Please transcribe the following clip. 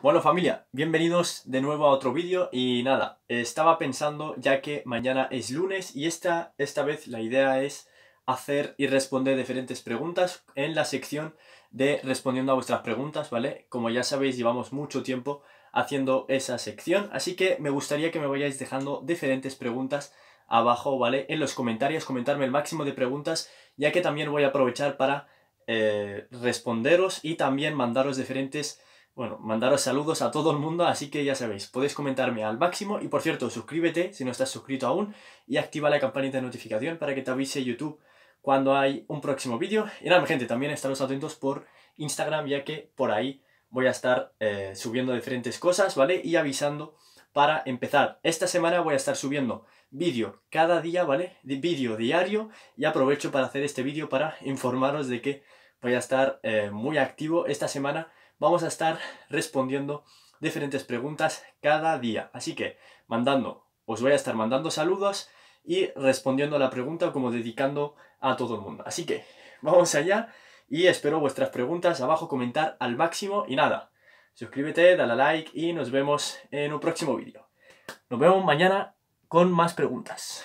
Bueno familia, bienvenidos de nuevo a otro vídeo y nada, estaba pensando ya que mañana es lunes y esta, esta vez la idea es hacer y responder diferentes preguntas en la sección de respondiendo a vuestras preguntas, ¿vale? Como ya sabéis llevamos mucho tiempo haciendo esa sección, así que me gustaría que me vayáis dejando diferentes preguntas abajo, ¿vale? En los comentarios, comentarme el máximo de preguntas, ya que también voy a aprovechar para eh, responderos y también mandaros diferentes bueno, mandaros saludos a todo el mundo, así que ya sabéis, podéis comentarme al máximo y por cierto, suscríbete si no estás suscrito aún y activa la campanita de notificación para que te avise YouTube cuando hay un próximo vídeo. Y nada, gente, también estaros atentos por Instagram ya que por ahí voy a estar eh, subiendo diferentes cosas, ¿vale? Y avisando para empezar. Esta semana voy a estar subiendo vídeo cada día, ¿vale? Vídeo diario y aprovecho para hacer este vídeo para informaros de que voy a estar eh, muy activo esta semana vamos a estar respondiendo diferentes preguntas cada día. Así que mandando, os voy a estar mandando saludos y respondiendo la pregunta como dedicando a todo el mundo. Así que vamos allá y espero vuestras preguntas abajo, comentar al máximo y nada. Suscríbete, dale a like y nos vemos en un próximo vídeo. Nos vemos mañana con más preguntas.